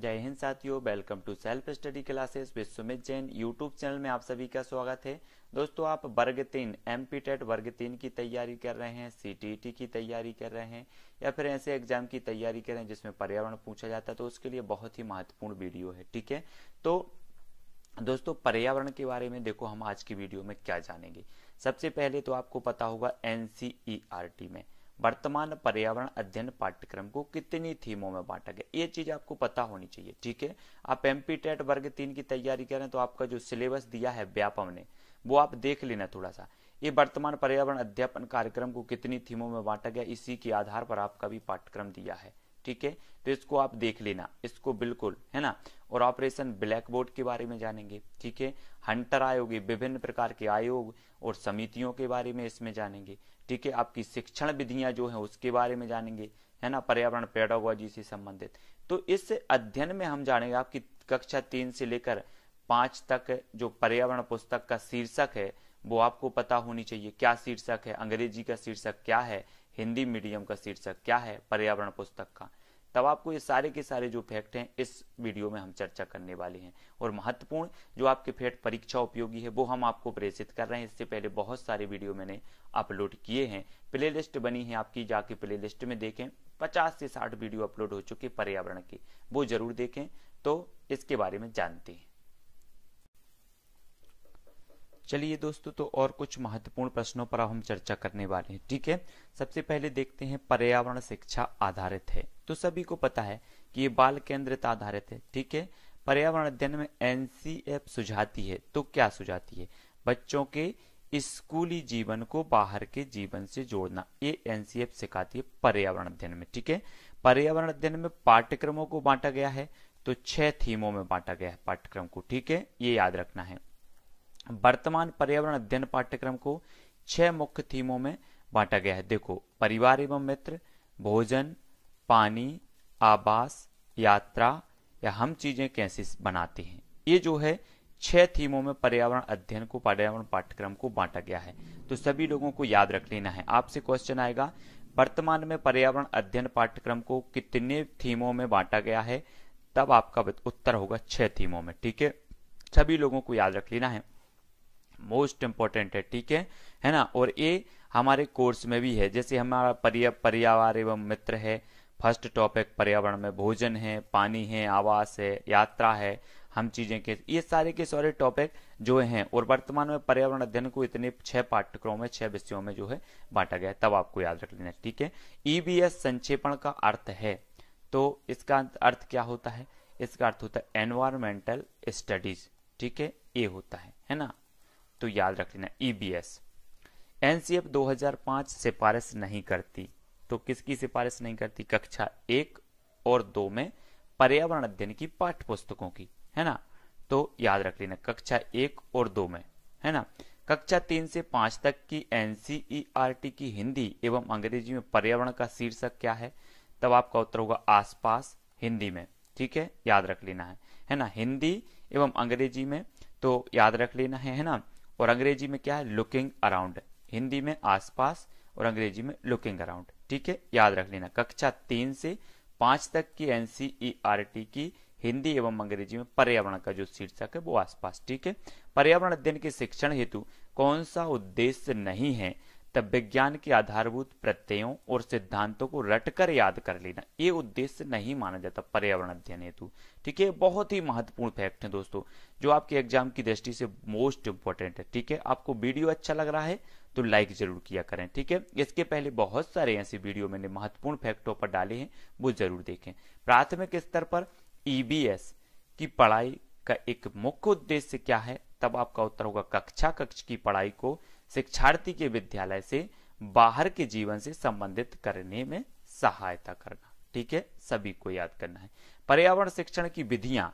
जय हिंद साथियों welcome to self study classes with Sumit Jain YouTube channel में आप सभी का स्वागत है दोस्तों आप वर्ग तीन एम टेट वर्ग तीन की तैयारी कर रहे हैं सी e की तैयारी कर रहे हैं या फिर ऐसे एग्जाम की तैयारी कर रहे हैं जिसमें पर्यावरण पूछा जाता है तो उसके लिए बहुत ही महत्वपूर्ण वीडियो है ठीक है तो दोस्तों पर्यावरण के बारे में देखो हम आज की वीडियो में क्या जानेंगे सबसे पहले तो आपको पता होगा एन e में वर्तमान पर्यावरण अध्ययन पाठ्यक्रम को कितनी थीमों में बांटा गया ये चीज आपको पता होनी चाहिए ठीक है आप एमपी टेट वर्ग तीन की तैयारी करें तो आपका जो सिलेबस दिया है व्यापम ने वो आप देख लेना थोड़ा सा ये वर्तमान पर्यावरण अध्यापन कार्यक्रम को कितनी थीमों में बांटा गया इसी के आधार पर आपका भी पाठ्यक्रम दिया है ठीक है तो इसको आप देख लेना इसको बिल्कुल है ना और ऑपरेशन ब्लैक बोर्ड के बारे में जानेंगे ठीक है हंटर आयोग विभिन्न प्रकार के आयोग और समितियों के बारे में इसमें जानेंगे ठीक है आपकी शिक्षण विधियां जो है उसके बारे में जानेंगे है ना पर्यावरण पेडोगोजी से संबंधित तो इस अध्ययन में हम जानेंगे आपकी कक्षा तीन से लेकर पांच तक जो पर्यावरण पुस्तक का शीर्षक है वो आपको पता होनी चाहिए क्या शीर्षक है अंग्रेजी का शीर्षक क्या है हिंदी मीडियम का शीर्षक क्या है पर्यावरण पुस्तक का तब आपको ये सारे के सारे जो फैक्ट हैं इस वीडियो में हम चर्चा करने वाले हैं और महत्वपूर्ण जो आपके फैक्ट परीक्षा उपयोगी है वो हम आपको प्रेषित कर रहे हैं इससे पहले बहुत सारे वीडियो मैंने अपलोड किए हैं प्ले बनी है आपकी जाके प्ले में देखें पचास से साठ वीडियो अपलोड हो चुके पर्यावरण के वो जरूर देखें तो इसके बारे में जानते हैं चलिए दोस्तों तो और कुछ महत्वपूर्ण प्रश्नों पर हम चर्चा करने वाले हैं ठीक है सबसे पहले देखते हैं पर्यावरण शिक्षा आधारित है तो सभी को पता है कि ये बाल केंद्रित आधारित है ठीक है पर्यावरण अध्ययन में एनसीएफ सुझाती है तो क्या सुझाती है बच्चों के स्कूली जीवन को बाहर के जीवन से जोड़ना ये एनसीएफ सिखाती है पर्यावरण अध्ययन में ठीक है पर्यावरण अध्ययन में पाठ्यक्रमों को बांटा गया है तो छह थीमों में बांटा गया है पाठ्यक्रम को ठीक है ये याद रखना है वर्तमान पर्यावरण अध्ययन पाठ्यक्रम को छह मुख्य थीमों में बांटा गया है देखो परिवार एवं मित्र भोजन पानी आवास यात्रा या हम चीजें कैसे बनाते हैं ये जो है छह थीमों में पर्यावरण अध्ययन को पर्यावरण पाठ्यक्रम को बांटा गया है तो सभी लोगों को याद रख लेना है आपसे क्वेश्चन आएगा वर्तमान में पर्यावरण अध्ययन पाठ्यक्रम को कितने थीमों में बांटा गया है तब आपका उत्तर होगा छह थीमों में ठीक है सभी लोगों को याद रख लेना है मोस्ट इंपॉर्टेंट है ठीक है है ना और ये हमारे कोर्स में भी है जैसे हमारा पर्यावरण एवं मित्र है फर्स्ट टॉपिक पर्यावरण में भोजन है पानी है आवास है यात्रा है हम चीजें के ये सारे के सारे टॉपिक जो हैं और वर्तमान में पर्यावरण अध्ययन को इतने छह पाठ्यक्रमों में छह विषयों में जो है बांटा गया तब आपको याद रख लेना ठीक है ईबीएस e संक्षेपण का अर्थ है तो इसका अर्थ क्या होता है इसका अर्थ होता है एनवायरमेंटल स्टडीज ठीक है ए होता है है ना तो याद रख लेना ईबीएस एनसीएफ 2005 सिफारिश नहीं करती तो किसकी सिफारिश नहीं करती कक्षा एक और दो में पर्यावरण अध्ययन की पाठ्य पुस्तकों की है ना तो याद रख लेना कक्षा एक और दो में है ना कक्षा तीन से पांच तक की एनसीईआरटी e की हिंदी एवं अंग्रेजी में पर्यावरण का शीर्षक क्या है तब आपका उत्तर होगा आसपास हिंदी में ठीक है याद रख लेना है है ना हिंदी एवं अंग्रेजी में तो याद रख लेना है है ना और अंग्रेजी में क्या है लुकिंग अराउंड हिंदी में आसपास और अंग्रेजी में लुकिंग अराउंड ठीक है याद रख लेना कक्षा तीन से पांच तक की एनसीईआरटी e की हिंदी एवं अंग्रेजी में पर्यावरण का जो शीर्षक है वो आसपास ठीक है पर्यावरण अध्ययन के शिक्षण हेतु कौन सा उद्देश्य नहीं है तब विज्ञान के आधारभूत प्रत्ययों और सिद्धांतों को रटकर याद कर लेना ये उद्देश्य नहीं माना जाता पर्यावरण अध्ययन हेतु ठीक है बहुत ही महत्वपूर्ण फैक्ट है दोस्तों जो आपके एग्जाम की दृष्टि से मोस्ट इंपॉर्टेंट है ठीक है आपको वीडियो अच्छा लग रहा है तो लाइक जरूर किया करें ठीक है इसके पहले बहुत सारे ऐसे वीडियो मैंने महत्वपूर्ण फैक्टों पर डाले हैं वो जरूर देखें प्राथमिक स्तर पर ईबीएस e की पढ़ाई का एक मुख्य उद्देश्य क्या है तब आपका उत्तर होगा कक्षा कक्ष की पढ़ाई को शिक्षार्थी के विद्यालय से बाहर के जीवन से संबंधित करने में सहायता करना ठीक है सभी को याद करना है पर्यावरण शिक्षण की विधियां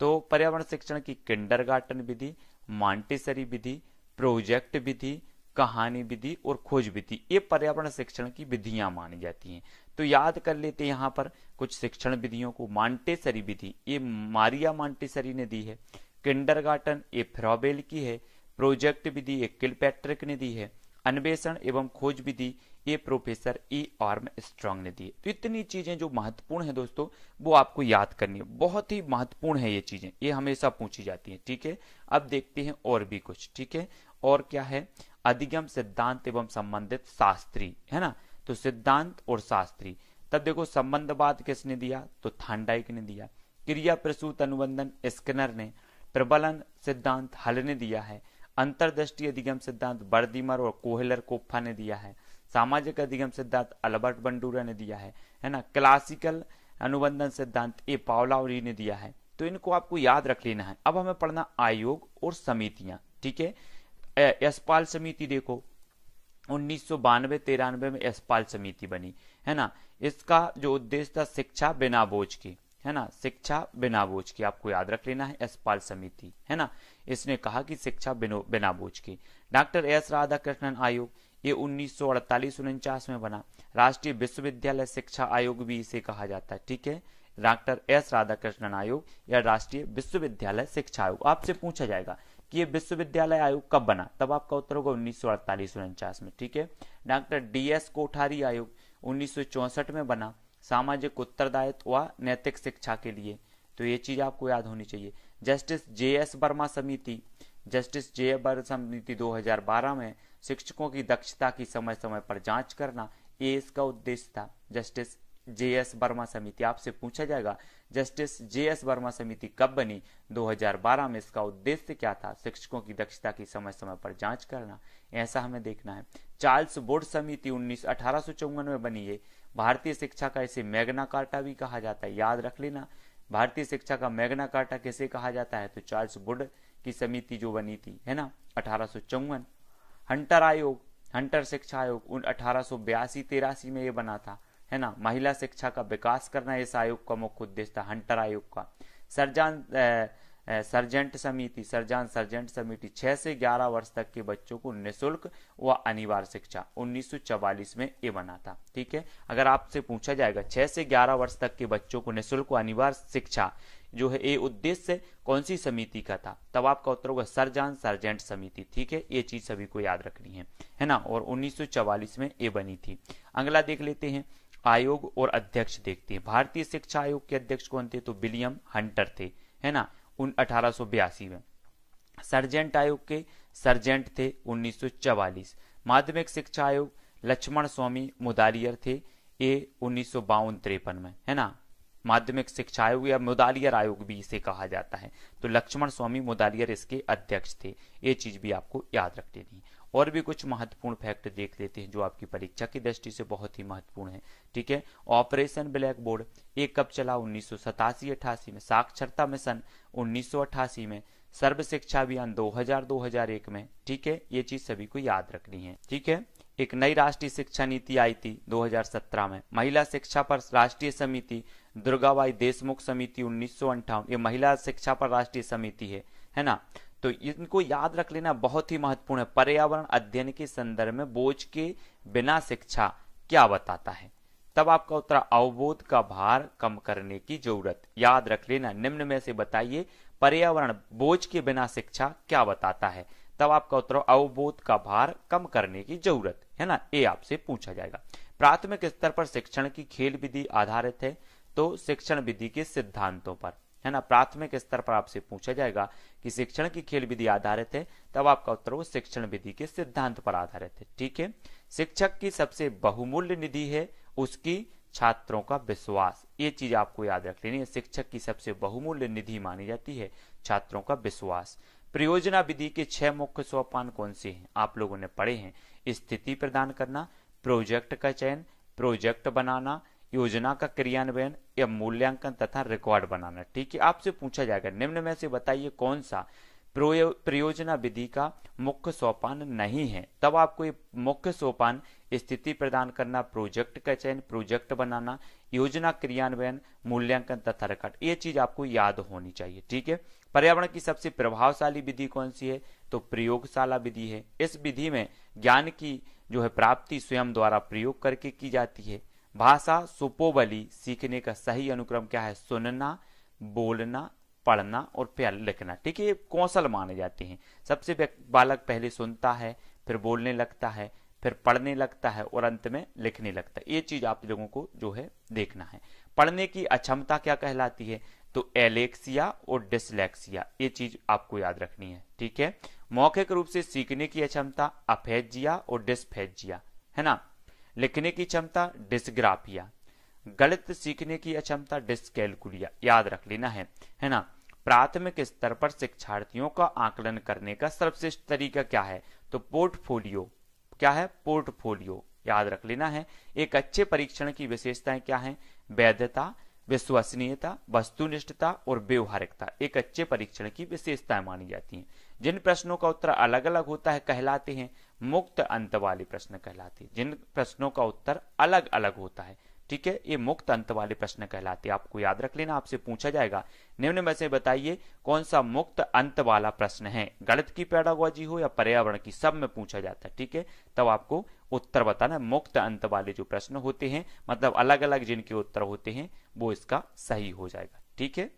तो पर्यावरण शिक्षण की किंडर विधि मांटेसरी विधि प्रोजेक्ट विधि कहानी विधि और खोज विधि ये पर्यावरण शिक्षण की विधियां मानी जाती हैं तो याद कर लेते हैं यहाँ पर कुछ शिक्षण विधियों को मांटेसरी विधि ये मारिया मांटेसरी ने दी है किंडरगार्टन ये फ्रॉबेल की है प्रोजेक्ट विधि एक पैट्रिक ने दी है अन्वेषण एवं खोज विधि ये प्रोफेसर ई आर्म स्ट्रॉन्ग ने दिए तो इतनी चीजें जो महत्वपूर्ण है दोस्तों वो आपको याद करनी है बहुत ही महत्वपूर्ण है ये चीजें ये हमेशा पूछी जाती हैं ठीक है अब देखते हैं और भी कुछ ठीक है और क्या है अधिगम सिद्धांत एवं संबंधित शास्त्री है ना तो सिद्धांत और शास्त्री तब देखो संबंधवाद किसने दिया तो थांडाइक ने दिया क्रिया प्रसूत अनुबंधन स्किनर ने प्रबलन सिद्धांत हल ने दिया है अंतरदृष्टि अधिगम सिद्धांत बर्दीमर और कोहेलर कोफा ने दिया है सामाजिक अधिगम सिद्धांत अल्बर्ट बंडूरा ने दिया है है ना क्लासिकल अनुबंधन सिद्धांत ए पावलावरी ने दिया है तो इनको आपको याद रख लेना है अब हमें पढ़ना आयोग और समितियां ठीक है यशपाल समिति देखो उन्नीस सौ बानवे तिरानवे में यशपाल समिति बनी है ना इसका जो उद्देश्य था शिक्षा बिना बोझ की है ना शिक्षा बिना बोझ की आपको याद रख लेना है एसपाल समिति है ना इसने कहा कि शिक्षा बिना बोझ की डॉक्टर एस राधा कृष्णन आयोग ये उन्नीस सौ में बना राष्ट्रीय विश्वविद्यालय शिक्षा आयोग भी इसे कहा जाता है ठीक है डॉक्टर एस राधा कृष्णन आयोग या राष्ट्रीय विश्वविद्यालय शिक्षा आयोग आपसे पूछा जाएगा कि ये विश्वविद्यालय आयोग कब बना तब आपका उत्तर होगा उन्नीस सौ में ठीक है डॉक्टर डी एस कोठारी आयोग उन्नीस में बना सामाजिक उत्तरदायित्व व नैतिक शिक्षा के लिए तो ये चीज़ आपको याद होनी चाहिए जस्टिस जे एस वर्मा समिति जस्टिस जे वर्मा समिति 2012 में शिक्षकों की दक्षता की समय समय पर जांच करना ये इसका उद्देश्य था जस्टिस जे एस वर्मा समिति आपसे पूछा जाएगा जस्टिस जे एस वर्मा समिति कब बनी 2012 में इसका उद्देश्य क्या था शिक्षकों की दक्षता की समय समय पर जांच करना ऐसा हमें देखना है चार्ल्स बोर्ड समिति उन्नीस अठारह में बनी है भारतीय शिक्षा का इसे मैग्ना कार्टा भी कहा जाता है याद रख लेना भारतीय शिक्षा का मैग्ना कार्टा कैसे कहा जाता है तो चार्ल्स बुड की समिति जो बनी थी है ना अठारह हंटर आयोग हंटर शिक्षा आयोग उन अठारह सो में ये बना था है ना महिला शिक्षा का विकास करना इस आयोग का मुख्य उद्देश्य था हंटर आयोग का सरजान सर्जेंट समिति सर्जान सर्जेंट समिति 6 से 11 वर्ष तक के बच्चों को निःशुल्क व अनिवार्य शिक्षा 1944 में ये बना था ठीक है अगर आपसे पूछा जाएगा 6 से 11 वर्ष तक के बच्चों को निःशुल्क अनिवार्य शिक्षा जो है ये उद्देश्य कौन सी समिति का था तब आपका उत्तर होगा सरजान सर्जेंट समिति ठीक है ये चीज सभी को याद रखनी है है ना और 1944 में ये बनी थी अगला देख लेते हैं आयोग और अध्यक्ष देखते हैं भारतीय शिक्षा आयोग के अध्यक्ष कौन थे तो विलियम हंटर थे है ना उन अठारह में सर्जेंट आयोग के सर्जेंट थे 1944 माध्यमिक शिक्षा आयोग लक्ष्मण स्वामी मुदालियर थे ये उन्नीस सौ तिरपन में है ना माध्यमिक शिक्षा आयोग या मुदालियर आयोग भी इसे कहा जाता है तो लक्ष्मण स्वामी मुदालियर इसके अध्यक्ष थे ये चीज भी आपको याद लेनी है और भी कुछ महत्वपूर्ण फैक्ट देख लेते हैं जो आपकी परीक्षा की दृष्टि से बहुत ही महत्वपूर्ण है ठीक है ऑपरेशन ब्लैक बोर्ड एक कब चला उन्नीस सौ में साक्षरता मिशन उन्नीस में सर्व शिक्षा अभियान 2000 2001 में ठीक है ये चीज सभी को याद रखनी है ठीक है एक नई राष्ट्रीय शिक्षा नीति आई थी 2017 में महिला शिक्षा पर राष्ट्रीय समिति दुर्गाबाई देशमुख समिति उन्नीस ये महिला शिक्षा पर राष्ट्रीय समिति है है ना तो इनको याद रख लेना बहुत ही महत्वपूर्ण है पर्यावरण अध्ययन के संदर्भ में बोझ के बिना शिक्षा क्या बताता है तब आपका उत्तर अवबोध का भार कम करने की जरूरत याद रख लेना निम्न में से बताइए पर्यावरण बोझ के बिना शिक्षा क्या बताता है तब आपका उत्तर अवबोध का भार कम करने की जरूरत है ना ये आपसे पूछा जाएगा प्राथमिक स्तर पर शिक्षण की खेल विधि आधारित है तो शिक्षण विधि के सिद्धांतों पर है ना प्राथमिक स्तर पर आपसे पूछा जाएगा कि शिक्षण की खेल विधि आधारित है तब आपका उत्तर वो शिक्षण विधि के सिद्धांत पर आधारित है ठीक है शिक्षक की सबसे बहुमूल्य निधि है उसकी छात्रों का विश्वास ये चीज आपको याद रख लेनी है शिक्षक की सबसे बहुमूल्य निधि मानी जाती है छात्रों का विश्वास प्रयोजना विधि के छह मुख्य सोपान कौन से हैं आप लोगों ने पढ़े हैं स्थिति प्रदान करना प्रोजेक्ट का चयन प्रोजेक्ट बनाना योजना का क्रियान्वयन या मूल्यांकन तथा रिकॉर्ड बनाना ठीक है आपसे पूछा जाएगा निम्न में से बताइए कौन सा प्रयोजना विधि का मुख्य सोपान नहीं है तब आपको ये मुख्य सोपान स्थिति प्रदान करना प्रोजेक्ट का चयन प्रोजेक्ट बनाना योजना क्रियान्वयन मूल्यांकन तथा रिकॉर्ड ये चीज आपको याद होनी चाहिए ठीक है पर्यावरण की सबसे प्रभावशाली विधि कौन सी है तो प्रयोगशाला विधि है इस विधि में ज्ञान की जो है प्राप्ति स्वयं द्वारा प्रयोग करके की जाती है भाषा सुपोबली सीखने का सही अनुक्रम क्या है सुनना बोलना पढ़ना और प्यार लिखना ठीक है ये कौशल माने जाते हैं सबसे बालक पहले सुनता है फिर बोलने लगता है फिर पढ़ने लगता है और अंत में लिखने लगता है ये चीज आप लोगों को जो है देखना है पढ़ने की अक्षमता क्या कहलाती है तो एलेक्सिया और डिसलेक्सिया ये चीज आपको याद रखनी है ठीक है मौखिक रूप से सीखने की अक्षमता अफेजिया और डिस्फेजिया है ना लिखने की क्षमता डिस्ग्राफिया गलत सीखने की अक्षमता डिस्कैलकुलिया याद रख लेना है है ना प्राथमिक स्तर पर शिक्षार्थियों का आकलन करने का सर्वश्रेष्ठ तरीका क्या है तो पोर्टफोलियो क्या है पोर्टफोलियो याद रख लेना है एक अच्छे परीक्षण की विशेषताएं क्या है वैधता विश्वसनीयता वस्तुनिष्ठता और व्यवहारिकता एक अच्छे परीक्षण की विशेषताएं मानी जाती हैं जिन प्रश्नों का उत्तर अलग अलग होता है कहलाते हैं मुक्त अंत वाले प्रश्न कहलाते हैं जिन प्रश्नों का उत्तर अलग अलग होता है ठीक है ये मुक्त अंत वाले प्रश्न कहलाते हैं आपको याद रख लेना आपसे पूछा जाएगा निम्न में से बताइए कौन सा मुक्त अंत वाला प्रश्न है गणित की पैडागोजी हो या पर्यावरण की सब में पूछा जाता है ठीक है तब आपको उत्तर बताना मुक्त अंत वाले जो प्रश्न होते हैं मतलब अलग अलग जिनके उत्तर होते हैं वो इसका सही हो जाएगा ठीक है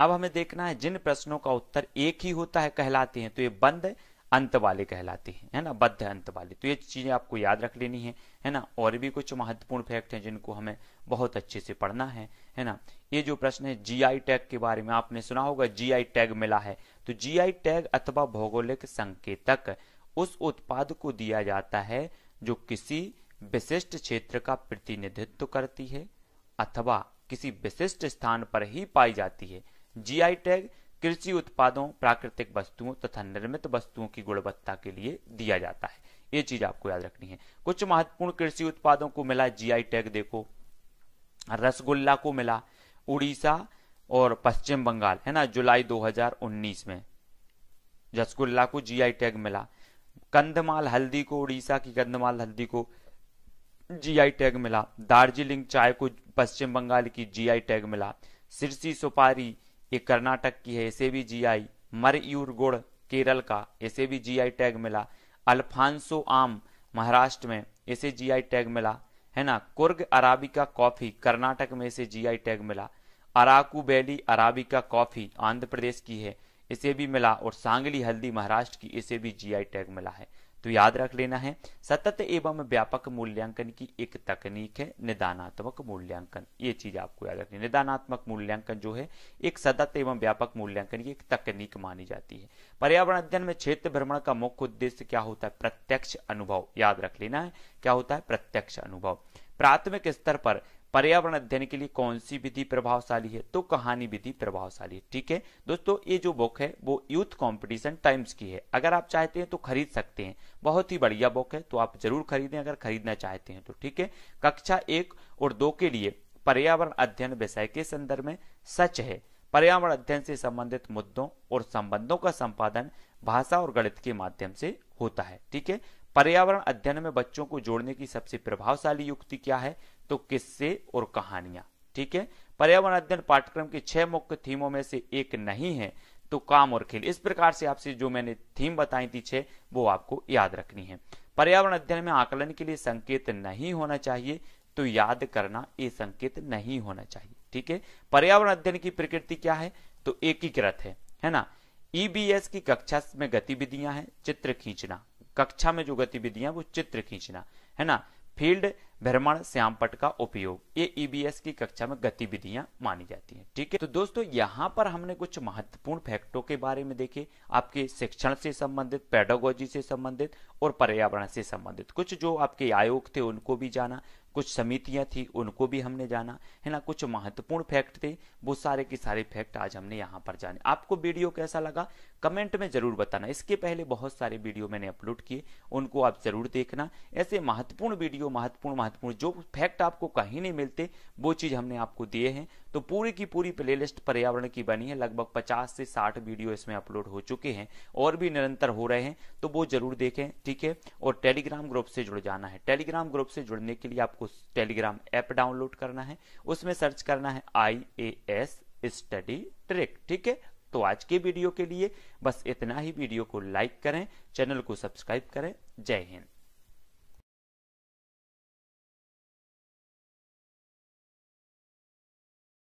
अब हमें देखना है जिन प्रश्नों का उत्तर एक ही होता है कहलाते हैं तो ये बंद अंत वाले कहलाते हैं है ना बद्ध अंत वाले तो ये चीज़ें आपको याद रख लेनी है है ना और भी कुछ महत्वपूर्ण फैक्ट हैं जिनको हमें बहुत अच्छे से पढ़ना है है ना ये जो प्रश्न है जीआई टैग के बारे में आपने सुना होगा जीआई टैग मिला है तो जीआई टैग अथवा भौगोलिक संकेतक उस उत्पाद को दिया जाता है जो किसी विशिष्ट क्षेत्र का प्रतिनिधित्व करती है अथवा किसी विशिष्ट स्थान पर ही पाई जाती है जीआई टैग कृषि उत्पादों प्राकृतिक वस्तुओं तथा निर्मित वस्तुओं की गुणवत्ता के लिए दिया जाता है ये चीज आपको याद रखनी है कुछ महत्वपूर्ण कृषि उत्पादों को मिला जीआई टैग देखो रसगुल्ला को मिला उड़ीसा और पश्चिम बंगाल है ना जुलाई 2019 में रसगुल्ला को जीआई टैग मिला कंधमाल हल्दी को उड़ीसा की कंधमाल हल्दी को जीआई टैग मिला दार्जिलिंग चाय को पश्चिम बंगाल की जीआई टैग मिला सिरसी सुपारी ये कर्नाटक की है इसे भी जीआई मरयूर गुड़ केरल का इसे भी जीआई टैग मिला अल्फांसो आम महाराष्ट्र में इसे जीआई टैग मिला है ना कुर्ग अराबिका कॉफी कर्नाटक में इसे जीआई टैग मिला Araku valley arabica coffee Andhra Pradesh की है इसे भी मिला और सांगली हल्दी महाराष्ट्र की इसे भी जीआई टैग मिला है तो याद रख लेना है सतत एवं व्यापक मूल्यांकन की एक तकनीक है निदानात्मक मूल्यांकन ये चीज आपको याद रखनी निदानात्मक मूल्यांकन जो है एक सतत एवं व्यापक मूल्यांकन की एक तकनीक मानी जाती है पर्यावरण अध्ययन में क्षेत्र भ्रमण का मुख्य उद्देश्य क्या होता है प्रत्यक्ष अनुभव याद रख लेना है क्या होता है प्रत्यक्ष अनुभव प्राथमिक स्तर पर पर्यावरण अध्ययन के लिए कौन सी विधि प्रभावशाली है तो कहानी विधि प्रभावशाली है ठीक है दोस्तों ये जो बुक है वो यूथ कंपटीशन टाइम्स की है अगर आप चाहते हैं तो खरीद सकते हैं बहुत ही बढ़िया बुक है तो आप जरूर खरीदें अगर खरीदना चाहते हैं तो ठीक है कक्षा एक और दो के लिए पर्यावरण अध्ययन विषय के संदर्भ में सच है पर्यावरण अध्ययन से संबंधित मुद्दों और संबंधों का संपादन भाषा और गणित के माध्यम से होता है ठीक है पर्यावरण अध्ययन में बच्चों को जोड़ने की सबसे प्रभावशाली युक्ति क्या है तो किस्से और कहानियां ठीक है पर्यावरण अध्ययन पाठ्यक्रम के छह मुख्य थीमों में से एक नहीं है तो काम और खेल इस प्रकार से आपसे जो मैंने थीम बताई थी छह वो आपको याद रखनी है पर्यावरण अध्ययन में आकलन के लिए संकेत नहीं होना चाहिए तो याद करना ये संकेत नहीं होना चाहिए ठीक है पर्यावरण अध्ययन की प्रकृति क्या है तो एकीकृत है है ना ईबीएस e की कक्षा में गतिविधियां हैं चित्र खींचना कक्षा में जो गतिविधियां वो चित्र खींचना है ना फील्ड भ्रमण श्यामपट का उपयोग ये ईबीएस e की कक्षा में गतिविधियां मानी जाती हैं ठीक है तो दोस्तों यहाँ पर हमने कुछ महत्वपूर्ण फैक्टों के बारे में देखे आपके शिक्षण से संबंधित पेडोगोजी से संबंधित और पर्यावरण से संबंधित कुछ जो आपके आयोग थे उनको भी जाना कुछ समितियां थी उनको भी हमने जाना है ना कुछ महत्वपूर्ण फैक्ट थे वो सारे के सारे फैक्ट आज हमने यहाँ पर जाने आपको वीडियो कैसा लगा कमेंट में जरूर बताना इसके पहले बहुत सारे वीडियो मैंने अपलोड किए उनको आप जरूर देखना ऐसे महत्वपूर्ण वीडियो महत्वपूर्ण महत्वपूर्ण जो फैक्ट आपको कहीं नहीं मिलते वो चीज़ हमने आपको दिए हैं तो पूरी की पूरी प्लेलिस्ट पर्यावरण की बनी है लगभग 50 से 60 वीडियो इसमें अपलोड हो चुके हैं और भी निरंतर हो रहे हैं तो वो जरूर देखें ठीक है और टेलीग्राम ग्रुप से जुड़ जाना है टेलीग्राम ग्रुप से जुड़ने के लिए आपको टेलीग्राम ऐप डाउनलोड करना है उसमें सर्च करना है I A S study trick ठीक है तो आज के वीडियो के लिए बस इतना ही वीडियो को लाइक करें चैनल को सब्सक्राइब करें जय हिंद